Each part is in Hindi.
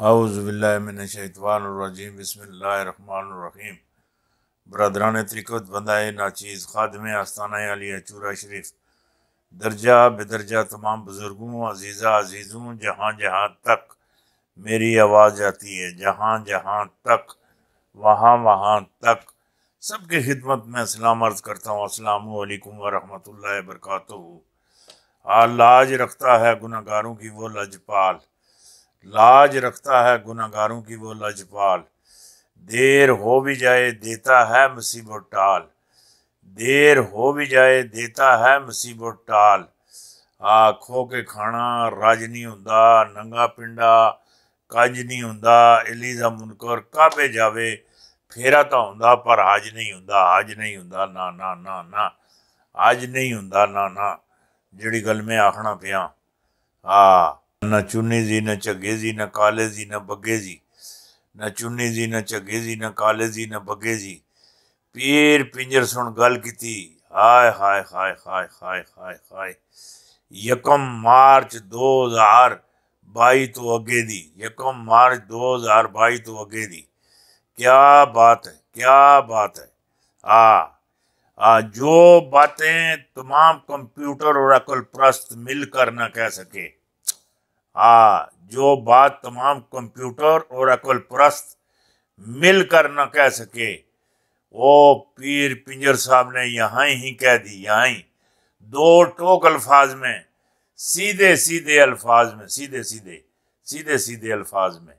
आउज़बिल्लिनशैतवानरजीम बसमीम बरदरान त्रिकत बंदाए नाचीज़ ख़ादम आस्ताना अलिया चूरा शरीफ दर्जा बदर्जा तमाम बुज़ुर्गों अजीज़ा अजीज़ों जहाँ जहाँ तक मेरी आवाज़ आती है जहाँ जहाँ तक वहाँ वहाँ तक सबके खिदमत में सलाम अर्ज़ करता हूँ अस्सलाम वालेकुम वरहमतुल्लाहि वबरकातुहू रखता है गुनागारों की वो लजपाल लाज रखता है गुनागारों की वो लजपाल देर हो भी जाए देता है मुसीबत टाल देर हो भी जाए देता है मुसीबत टाल खो के खाना राज नहीं हों नंगा पिंडा कज नहीं हों इलीजा मुनकर काबे जावे फेरा तो हों पर अज नहीं हों अज नहीं हों ना ना ना ना अज नहीं हों ना ना जड़ी गल मैं आखना पिया हाँ न चुन्नी जी न जी न काले जी न जी न चुन्नी जी न जी न काले जी न जी पीर पिंजर सुन गल की हाय हाय हाय हाय हाय हाय हाय यकम मार्च दो हजार बाई तो अगे दी यकम मार्च दो हजार बाई तो अगे दी क्या बात है क्या बात है आ आ, जो बातें तमाम कंप्यूटर और अकल प्रस्त मिलकर ना कह सके हाँ जो बात तमाम कंप्यूटर और अकल प्रस्त मिल कर न कह सके वो पीर पिंजर साहब ने यहाँ ही कह दी यहाँ ही दो टोक अल्फाज में सीधे सीधे अल्फाज में सीधे सीधे सीधे सीधे अल्फाज में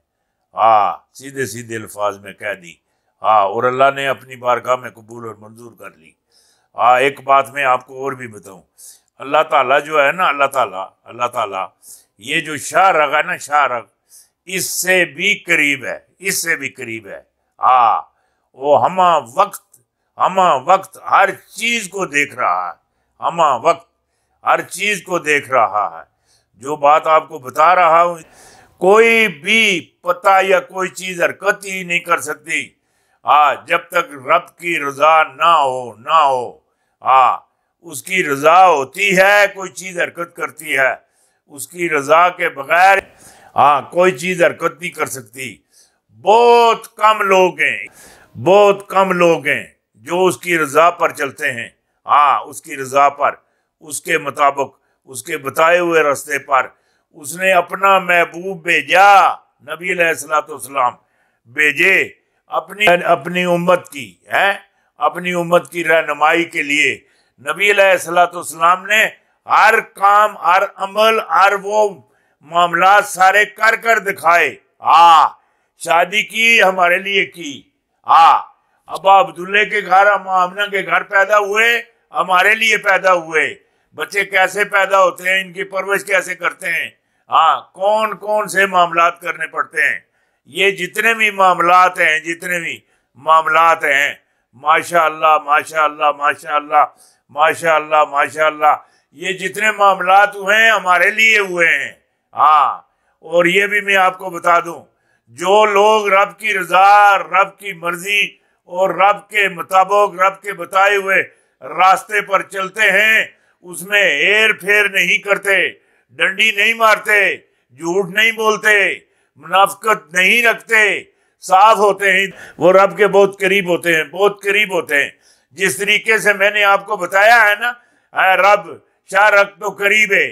हाँ सीधे सीधे अल्फाज में कह दी हाँ और अल्लाह ने अपनी बारगाह में कबूल और मंजूर कर ली हाँ एक बात मैं आपको और भी बताऊं अल्लाह ताला जो है ना अल्लाह ताला अल्लाह ताला ये जो शाहरग है ना शाहरग इससे भी करीब है इससे भी करीब है हा वो हम वक्त हम वक्त हर चीज को देख रहा है हमा वक्त हर चीज को देख रहा है जो बात आपको बता रहा हूं कोई भी पता या कोई चीज हरकत ही नहीं कर सकती हा जब तक रब की रजा ना हो ना हो हा उसकी रजा होती है कोई चीज हरकत करती है उसकी रजा के बगैर हाँ कोई चीज़ हरकत नहीं कर सकती बहुत कम लोग हैं बहुत कम लोग हैं जो उसकी रजा पर चलते हैं हाँ उसकी रजा पर उसके मुताबिक उसके बताए हुए रास्ते पर उसने अपना महबूब भेजा नबी सलाम भेजे अपनी अपनी उम्मत की है अपनी उम्मत की रहनुमाई के लिए नबी सलाम ने हर काम हर अमल हर वो मामला सारे कर कर दिखाए हा शादी की हमारे लिए की हा अब अब्दुल्ले के घर हम आमना के घर पैदा हुए हमारे लिए पैदा हुए बच्चे कैसे पैदा होते हैं इनकी परवरिश कैसे करते हैं हाँ कौन कौन से मामला करने पड़ते हैं ये जितने भी मामला हैं जितने भी मामला हैं माशा माशा माशा माशा माशा ये जितने मामला हुए हैं हमारे लिए हुए हैं हाँ और ये भी मैं आपको बता दू जो लोग रब की रजा रब की मर्जी और रब के मुताबिक रब के बताए हुए रास्ते पर चलते हैं उसमें हेर फेर नहीं करते डंडी नहीं मारते झूठ नहीं बोलते मुनाफकत नहीं रखते साफ होते हैं वो रब के बहुत करीब होते हैं बहुत करीब होते हैं जिस तरीके से मैंने आपको बताया है ना रब ਚਾਰ ਰੱਖ ਤੋਂ ਕਰੀਬ ਹੈ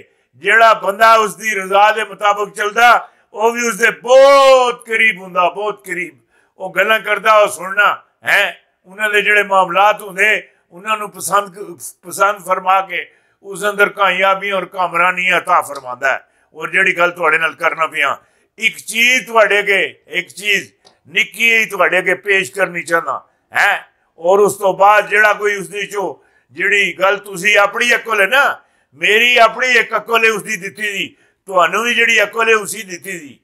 ਜਿਹੜਾ ਬੰਦਾ ਉਸ ਦੀ ਰਜ਼ਾ ਦੇ ਮੁਤਾਬਕ ਚੱਲਦਾ ਉਹ ਵੀ ਉਸ ਦੇ ਬਹੁਤ ਕਰੀਬ ਹੁੰਦਾ ਬਹੁਤ ਕਰੀਬ ਉਹ ਗੱਲਾਂ ਕਰਦਾ ਉਹ ਸੁਣਨਾ ਹੈ ਉਹਨਾਂ ਦੇ ਜਿਹੜੇ ਮਾਮਲਾਤ ਹੁੰਦੇ ਉਹਨਾਂ ਨੂੰ ਪਸੰਦ ਪਸੰਦ ਫਰਮਾ ਕੇ ਉਸ ਅੰਦਰ ਕਾਮਯਾਬੀ ਔਰ ਕਾਮਰਾਨੀ عطا ਫਰਮਾਉਂਦਾ ਹੈ ਔਰ ਜਿਹੜੀ ਗੱਲ ਤੁਹਾਡੇ ਨਾਲ ਕਰਨਾ ਪਿਆ ਇੱਕ ਚੀਜ਼ ਤੁਹਾਡੇ ਕੇ ਇੱਕ ਚੀਜ਼ ਨਿੱਕੀ ਤੁਹਾਡੇ ਕੇ ਪੇਸ਼ ਕਰਨੀ ਚਾਹਨਾ ਹੈ ਔਰ ਉਸ ਤੋਂ ਬਾਅਦ ਜਿਹੜਾ ਕੋਈ ਉਸ ਦੀ ਚੋ जिड़ी गल तुसी अपनी अकल है ना मेरी अपनी एक अकल है उसकी ਦਿੱਤੀ थी तो भी जी अकल है उसी ਦਿੱਤੀ थी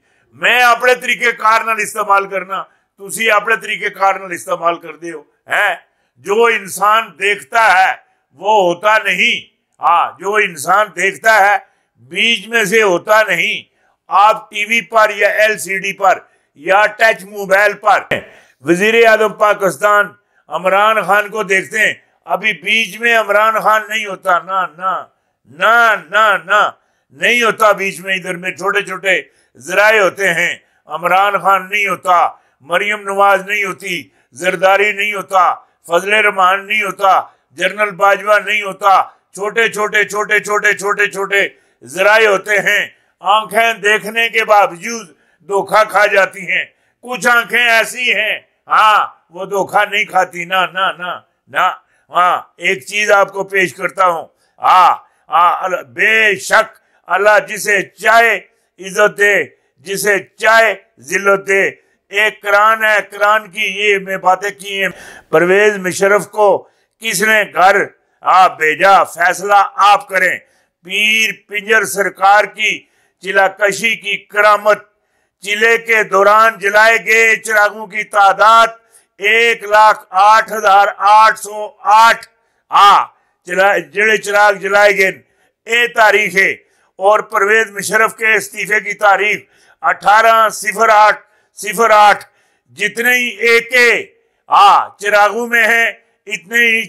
मैं अपने तरीके कार इस्तेमाल करना तुसी अपने तरीके कार इस्तेमाल कर दे है जो इंसान देखता है वो होता नहीं हाँ जो इंसान देखता है बीच में से होता नहीं आप टीवी पर या एलसीडी पर या टच मोबाइल पर वजीर आजम पाकिस्तान इमरान खान को देखते हैं अभी बीच में इमरान खान नहीं होता ना ना ना ना ना नहीं होता बीच में इधर में छोटे छोटे जराए होते हैं इमरान खान नहीं होता मरियम नवाज नहीं होती जरदारी नहीं होता फजल रहमान नहीं होता जनरल बाजवा नहीं होता छोटे छोटे छोटे छोटे छोटे छोटे जराए होते हैं आंखें देखने के बावजूद धोखा खा जाती हैं कुछ आंखें ऐसी हैं हाँ वो धोखा नहीं खाती ना ना ना ना हाँ एक चीज आपको पेश करता हूँ हाँ हाँ बेशक अल्लाह जिसे चाहे इज्जत दे जिसे चाहे जिल्लत दे एक करान है करान की ये मैं बातें की है परवेज मुशरफ को किसने घर आप भेजा फैसला आप करें पीर पिंजर सरकार की चिलाकशी की करामत चिले के दौरान जलाए गए चिरागों की तादाद एक लाख आठ हजार आठ सौ आठ आ हाँ, जड़े चिराग जलाए गए ए तारीख है और परवेज मुशरफ के इस्तीफे की तारीख अठारह सिफर आठ सिफर आठ जितने ही एक आ हाँ, चिरागू में है इतने ही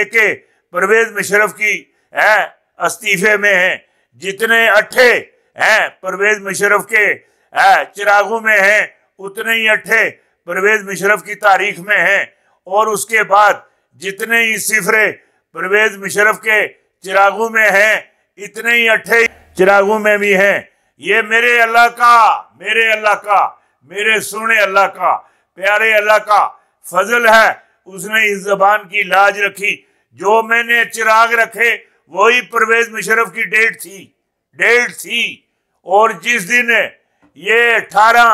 एक परवेज मुशरफ की है इस्तीफे में है जितने अट्ठे हैं परवेज मुशरफ के है चिरागू में है उतने ही अट्ठे परवेज मुशरफ की तारीख में है और उसके बाद जितने ही सिफरे परवेज मुशरफ के चिरागों में है इतने ही अट्ठे चिरागों में भी हैं ये मेरे अल्लाह का मेरे अल्लाह का मेरे सोने अल्लाह का प्यारे अल्लाह का फजल है उसने इस जबान की लाज रखी जो मैंने चिराग रखे वही परवेज मुशरफ की डेट थी डेट थी और जिस दिन ये अठारह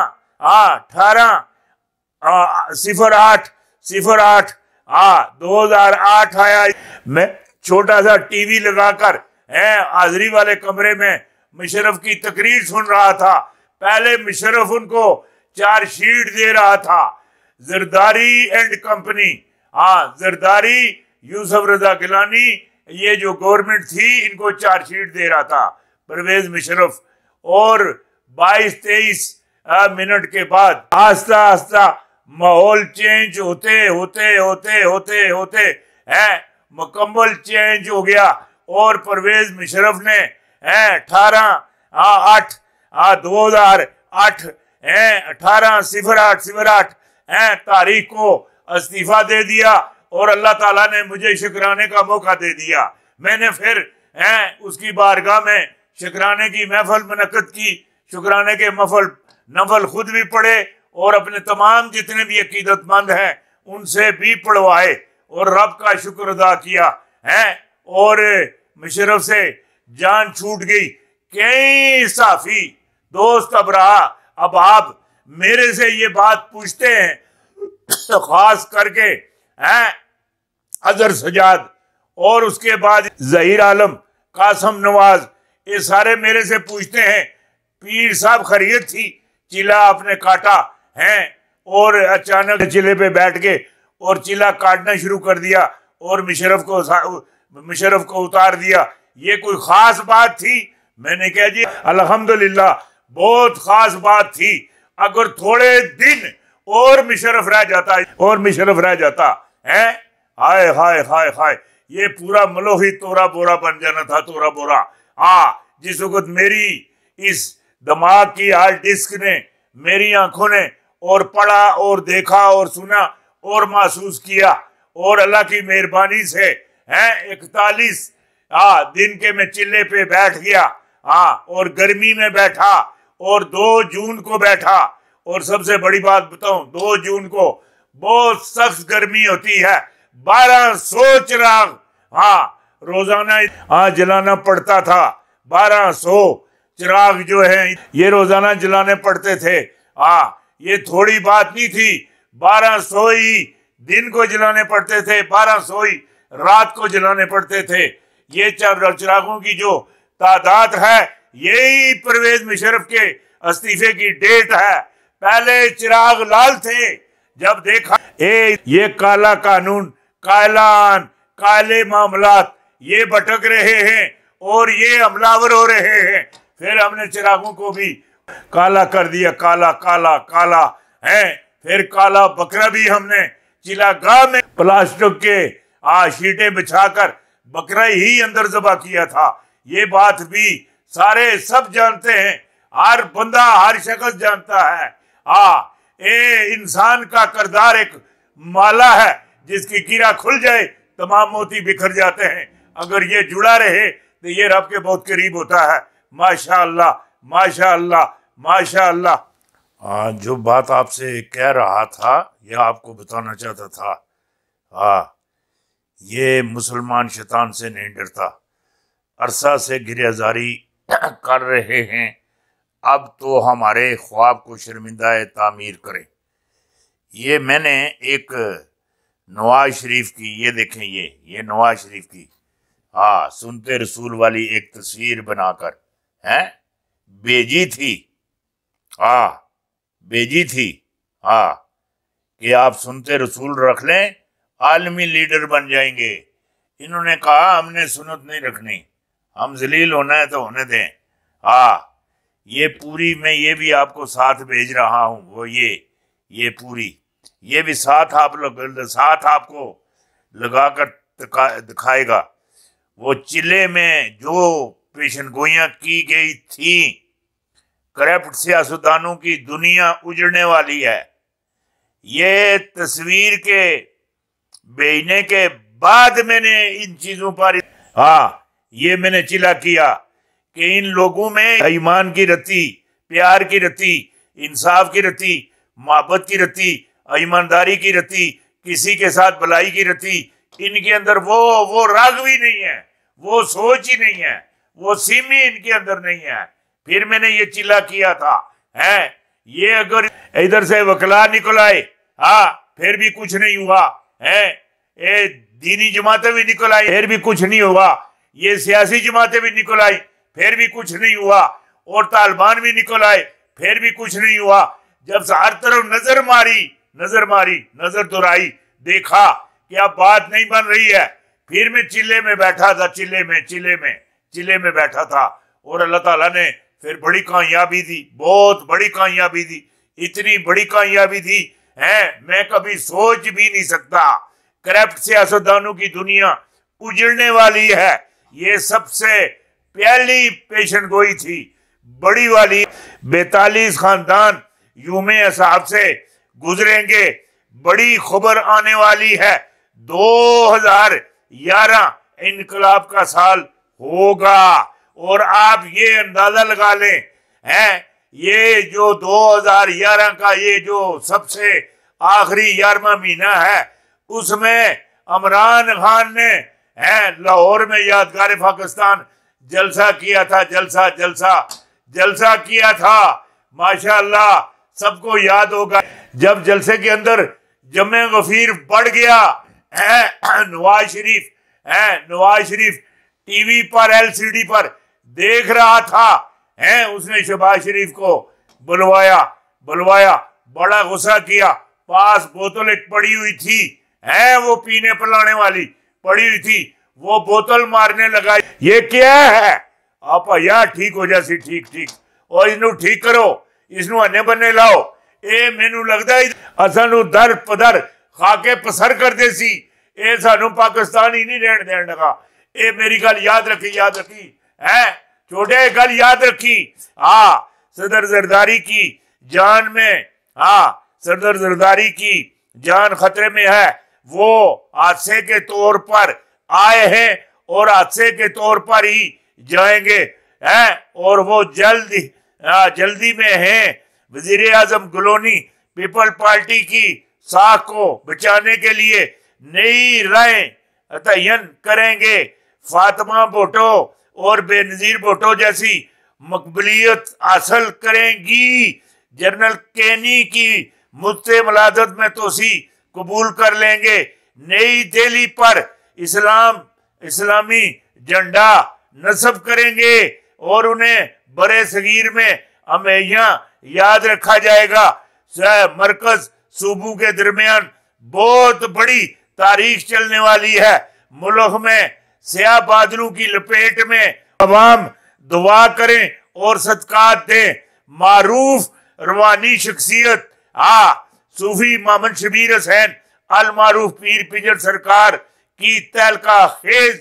हाँ अठारह सिफर आठ सिफर आठ हाँ दो हजार आठ आया मैं छोटा सा टीवी लगाकर है हाजरी वाले कमरे में मुशरफ की तकरीर सुन रहा था पहले मुशरफ उनको शीट दे रहा था जरदारी एंड कंपनी हाँ जरदारी यूसुफ रजा गिलानी ये जो गवर्नमेंट थी इनको शीट दे रहा था परवेज मुशरफ और 22 तेईस मिनट के बाद आस्ता आस्ता माहौल चेंज होते होते होते होते होते है मुकम्मल चेंज हो गया और परवेज मुशरफ ने अठारह आठ दो हजार आठ अठारह सिफर आठ सिफर आठ तारीख को इस्तीफा दे दिया और अल्लाह ताला ने मुझे शुक्राने का मौका दे दिया मैंने फिर है उसकी बारगाह में शुक्राने की महफल मनकद की शुक्राने के मफल नफल खुद भी पढ़े और अपने तमाम जितने भी अकीदतमंद हैं उनसे भी पढ़वाए और रब का शुक्र अदा किया है और मुशरफ से जान छूट गई कई साफी दोस्त अब रहा अब आप मेरे से ये बात पूछते हैं तो खास करके हैं अजहर सजाद और उसके बाद जहीर आलम कासम नवाज ये सारे मेरे से पूछते हैं पीर साहब खरीद थी चिला आपने काटा हैं और अचानक चिले पे बैठ के और चिला काटना शुरू कर दिया और मिशरफ को मिशरफ को उतार दिया ये कोई खास बात थी मैंने कह जी अलहमदुल्ला बहुत खास बात थी अगर थोड़े दिन और मिशरफ रह जाता और मिशरफ रह जाता है हाय हाय हाय हाय ये पूरा मलोही तोरा बोरा बन जाना था तोरा बोरा आ हाँ, जिस वक्त मेरी इस दिमाग की हार्ड डिस्क ने मेरी आंखों ने और पढ़ा और देखा और सुना और महसूस किया और अल्लाह की मेहरबानी से हैं इकतालीस हाँ दिन के मैं चिल्ले पे बैठ गया हाँ और गर्मी में बैठा और दो जून को बैठा और सबसे बड़ी बात बताऊं दो जून को बहुत सख्त गर्मी होती है बारह सौ चिराग हाँ रोजाना हाँ जलाना पड़ता था बारह सौ चिराग जो है ये रोजाना जलाने पड़ते थे हाँ ये थोड़ी बात नहीं थी बारह सोई दिन को जलाने पड़ते थे बारह सोई रात को जलाने पड़ते थे ये चार चिरागों की जो तादाद है यही परवेज मुशरफ के इस्तीफे की डेट है पहले चिराग लाल थे जब देखा ए ये काला कानून कायलान काले मामलात ये भटक रहे हैं और ये हमलावर हो रहे हैं फिर हमने चिरागों को भी काला कर दिया काला काला काला है फिर काला बकरा भी हमने चिलागाह में प्लास्टिक के आशीटे बिछाकर बकरा ही अंदर जबा किया था ये बात भी सारे सब जानते हैं हर बंदा हर शख्स जानता है आ ए इंसान का करदार एक माला है जिसकी कीरा खुल जाए तमाम मोती बिखर जाते हैं अगर ये जुड़ा रहे तो ये रब के बहुत करीब होता है माशा अल्लाह माशा अल्लाह माशा हाँ, जो बात आपसे कह रहा था यह आपको बताना चाहता था हाँ ये मुसलमान शैतान से नहीं डरता अरसा से गिरजारी कर रहे हैं अब तो हमारे ख्वाब को शर्मिंदा तामीर करें ये मैंने एक नवाज शरीफ की ये देखें ये ये नवाज शरीफ की हाँ सुनते रसूल वाली एक तस्वीर बनाकर हैं भेजी थी हाँ भेजी थी हाँ कि आप सुनते रसूल रख लें आलमी लीडर बन जाएंगे इन्होंने कहा हमने सुनत नहीं रखनी हम जलील होना है तो होने दें हाँ ये पूरी मैं ये भी आपको साथ भेज रहा हूँ वो ये ये पूरी ये भी साथ आप लोग साथ आपको लगा कर दिखाएगा वो चिले में जो पेशन गोइयाँ की गई थी करप्ट सियासतदानों की दुनिया उजड़ने वाली है ये तस्वीर के भेजने के बाद मैंने इन चीजों पर हाँ ये मैंने चिला किया कि इन लोगों में ईमान की रती प्यार की रती इंसाफ की रती मोहब्बत की रती ईमानदारी की रती किसी के साथ भलाई की रती इनके अंदर वो वो राग भी नहीं है वो सोच ही नहीं है वो सीमी इनके अंदर नहीं है फिर मैंने ये चिल्ला किया था है ये अगर इधर से वकला निकल आए हा फिर भी कुछ नहीं हुआ है ए, दीनी जमातें भी निकल आई फिर भी कुछ नहीं हुआ ये सियासी जमातें भी निकल आई फिर भी कुछ नहीं हुआ और तालिबान भी निकल आए फिर भी कुछ नहीं हुआ जब हर तरफ नजर मारी नजर मारी नजर दोहराई तो देखा कि अब बात नहीं बन रही है फिर मैं चिल्ले में बैठा था चिल्ले में चिल्ले में चिल्ले में बैठा था और अल्लाह ताला ने फिर बड़ी कामयाबी थी बहुत बड़ी कामयाबी थी इतनी बड़ी कामयाबी थी है मैं कभी सोच भी नहीं सकता करप्ट सियासतदानों की दुनिया उजड़ने वाली है ये सबसे पहली पेशन गोई थी बड़ी वाली बैतालीस खानदान यूम साहब से गुजरेंगे बड़ी खबर आने वाली है 2011 इनकलाब का साल होगा और आप ये अंदाजा लगा लें है ये जो 2011 का ये जो सबसे आखिरी ग्यारहवा महीना है उसमें अमरान खान ने है लाहौर में यादगार पाकिस्तान जलसा किया था जलसा जलसा जलसा किया था माशाल्लाह सबको याद होगा जब जलसे के अंदर जमे गफीर बढ़ गया है नवाज शरीफ है नवाज शरीफ टीवी पर एलसीडी पर देख रहा था हैं उसने शबाज शरीफ को बुलवाया बुलवाया बड़ा गुस्सा किया पास बोतल एक पड़ी हुई थी है वो पीने पिलाने वाली पड़ी हुई थी वो बोतल मारने लगा ये क्या है आप यार ठीक हो जासी ठीक ठीक और इसनू ठीक करो इस अन्ने बने लाओ ये मेनू लगता ਅਸਾਨੂੰ ਦਰ ਪਦਰ ਖਾ ਕੇ ਪਸਰ ਕਰਦੇ सी ਇਹ ਸਾਨੂੰ पाकिस्तान ही नहीं रेह देन लगा ਇਹ मेरी गल याद रखी याद रखी है छोटे गल याद रखी हा सदर जरदारी की जान में हा सदर जरदारी की जान खतरे में है वो हादसे के तौर पर आए हैं और हादसे के तौर पर ही जाएंगे हैं और वो जल्द हाँ, जल्दी में हैं वजीर आजम गलोनी पीपल पार्टी की साख को बचाने के लिए नई राय तयन करेंगे फातिमा भुटो और बेनजीर भुट्टो जैसी मकबलीत हासिल करेंगी जनरल केनी की मुझसे मुलाजत में तोसी कबूल कर लेंगे नई दिल्ली पर इस्लाम इस्लामी झंडा नस्ब करेंगे और उन्हें बड़े सगीर में हमेशा याद रखा जाएगा मरकज सूबू के दरमियान बहुत बड़ी तारीख चलने वाली है मुल्क में सिया बादलों की लपेट में अवाम दुआ करें और सदकात दें मारूफ रवानी शख्सियत आ हाँ, सूफी मामन शबीर हसैन अल मारूफ पीर पिजर सरकार की तहलका खेज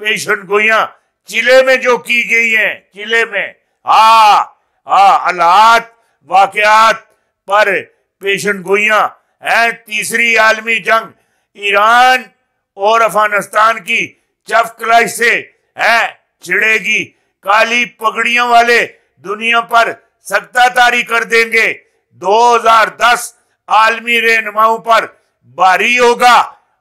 पेशन गोया चिले में जो की गई है चिले में आ आ अलात वाकयात पर पेशन गोया है तीसरी आलमी जंग ईरान और अफगानिस्तान की चफकलाई से है छिड़ेगी काली पगड़ियों वाले दुनिया पर सत्ताधारी कर देंगे 2010 आलमी रहनुमाओं पर भारी होगा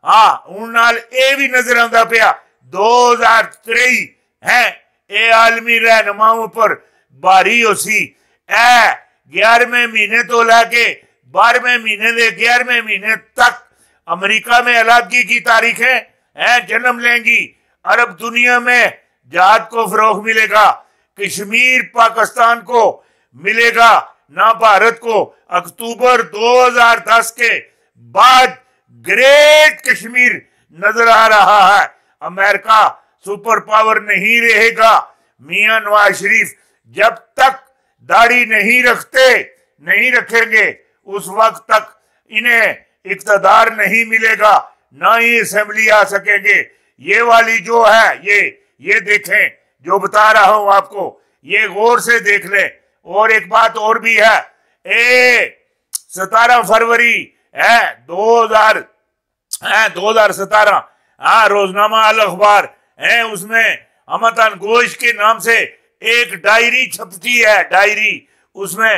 हाँ हूं यह भी नजर आता पाया 2023 है ए आलमी रहनुमाओं पर भारी हो सी ए ग्यारहवें महीने तो लाके बारहवें महीने दे ग्यारहवें महीने तक अमेरिका में अलादगी की तारीख है है जन्म लेंगी अरब दुनिया में जहाद को फरोग मिलेगा कश्मीर पाकिस्तान को मिलेगा ना भारत को अक्टूबर 2010 के बाद ग्रेट कश्मीर नजर आ रहा है अमेरिका सुपर पावर नहीं रहेगा मियां नवाज शरीफ जब तक दाढ़ी नहीं रखते नहीं रखेंगे उस वक्त तक इन्हें इकतदार नहीं मिलेगा ना ही असेंबली आ सकेंगे ये वाली जो है ये ये देखें जो बता रहा हूं आपको ये गौर से देख लें और एक बात और भी है ए सतारह फरवरी है दो हजार दो हजार सतारह हाँ रोजनामा अल अखबार है उसमें अमतन गोश के नाम से एक डायरी छपती है डायरी उसमें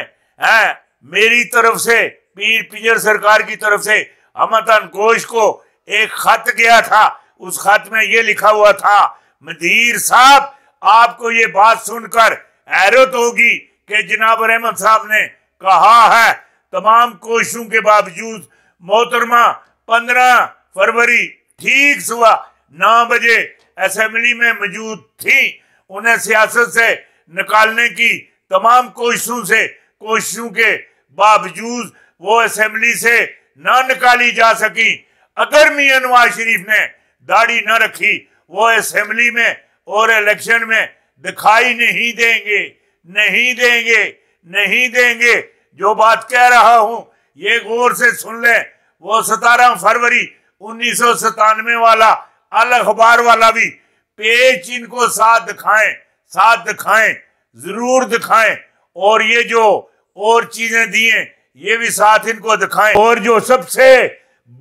है मेरी तरफ से पीर पिंजर सरकार की तरफ से अमतन गोश को एक खत गया था उस खत में ये लिखा हुआ था मदीर साहब आपको ये बात सुनकर हैरत होगी कि जनाब रहमत साहब ने कहा है तमाम कोशिशों के बावजूद मोहतरमा पंद्रह फरवरी ठीक सुबह नौ बजे असम्बली में मौजूद थी उन्हें सियासत से निकालने की तमाम कोशिशों से कोशिशों के बावजूद वो असम्बली से ना निकाली जा सकी अगर मियाँ नवाज शरीफ ने दाढ़ी न रखी वो असेंबली में और इलेक्शन में दिखाई नहीं देंगे नहीं देंगे नहीं देंगे जो बात कह रहा हूं ये गौर से सुन ले वो सतारह फरवरी उन्नीस सौ सतानवे वाला अल अखबार वाला भी पेज इनको साथ दिखाएं साथ दिखाएं जरूर दिखाएं और ये जो और चीजें दिए ये भी साथ इनको दिखाएं और जो सबसे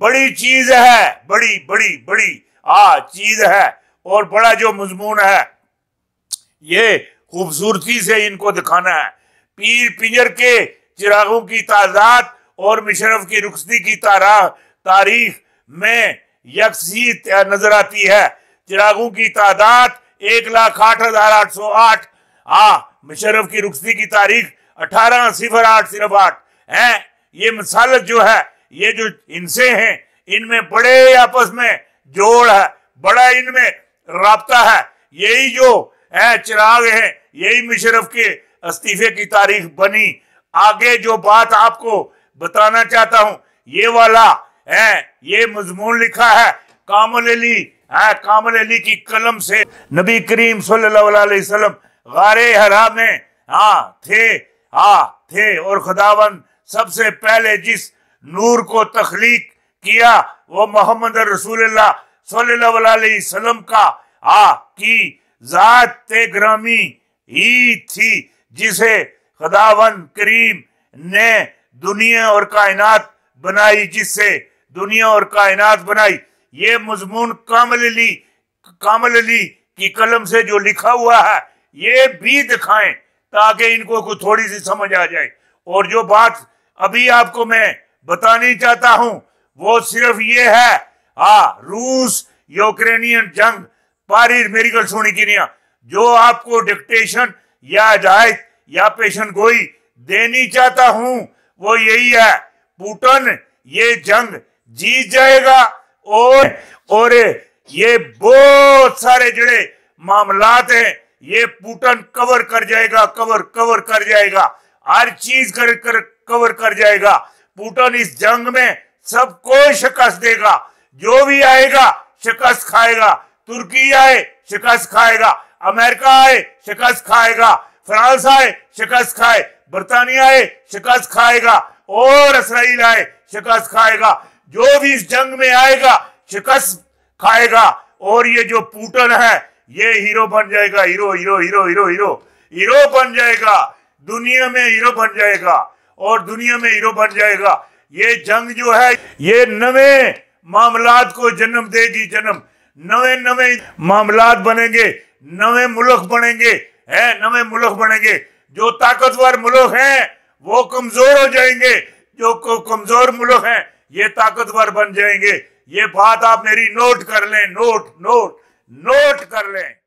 बड़ी चीज है बड़ी बड़ी बड़ी आ चीज है और बड़ा जो मजमून है ये खूबसूरती से इनको दिखाना है पीर पिंजर के चिरागों की तादाद और मिशरफ की रुखसती की तारा तारीख में यकसी नजर आती है चिरागों की तादाद एक लाख आठ हजार आठ सौ आठ आ मिशरफ की रुखसती की तारीख अठारह सिफर आठ सिर्फ आठ है ये मिसालत जो है ये जो इनसे हैं इनमें बड़े आपस में जोड़ है बड़ा इनमें रबता है यही जो है चिराग है यही मुशरफ के इस्तीफे की तारीख बनी आगे जो बात आपको बताना चाहता हूँ ये वाला है ये मजमून लिखा है कामल अली है कामल अली की कलम से नबी करीम सल्लाम गारे हरा में हाँ थे हाँ थे और खुदावन सबसे पहले जिस नूर को तखलीक किया वो मोहम्मद रसूल का आ की जात ते ग्रामी ही थी जिसे खदावन करीम ने दुनिया और कायनात बनाई जिससे दुनिया और कायनात बनाई ये मजमून कामल अली कामल अली की कलम से जो लिखा हुआ है ये भी दिखाएं ताकि इनको कुछ थोड़ी सी समझ आ जाए और जो बात अभी आपको मैं बतानी चाहता हूं वो सिर्फ ये है आ हाँ, रूस यूक्रेनियन जंग पारी मेरी गल सुनी की नहीं जो आपको डिक्टेशन या जायज या पेशन गोई देनी चाहता हूं वो यही है पुटन ये जंग जीत जाएगा और और ये बहुत सारे जड़े मामलात हैं ये पुटन कवर कर जाएगा कवर कवर कर जाएगा हर चीज कर, कर कवर कर जाएगा पुटन इस जंग में सबको शिकस्त देगा जो भी आएगा शिकस्त खाएगा तुर्की आए शिकस्त खाएगा अमेरिका आए शिकस्त खाएगा फ्रांस आए शिकस्त खाए बरतानिया आए शिकस्त खाएगा और इसराइल आए शिकस्त खाएगा जो भी इस जंग में आएगा शिकस्त खाएगा और ये जो पुटन है ये हीरो बन जाएगा hero hero hero hero hero hero बन जाएगा दुनिया में हीरो बन जाएगा और दुनिया में हीरो बन जाएगा ये जंग जो है ये नवे मामलात को जन्म देगी जन्म नवे नवे मामला बनेंगे नवे मुल्क बनेंगे है नवे मुल्क बनेंगे जो ताकतवर मुल्क हैं वो कमजोर हो जाएंगे जो कमजोर मुल्क हैं ये ताकतवर बन जाएंगे ये बात आप मेरी नोट कर लें नोट नोट नोट कर लें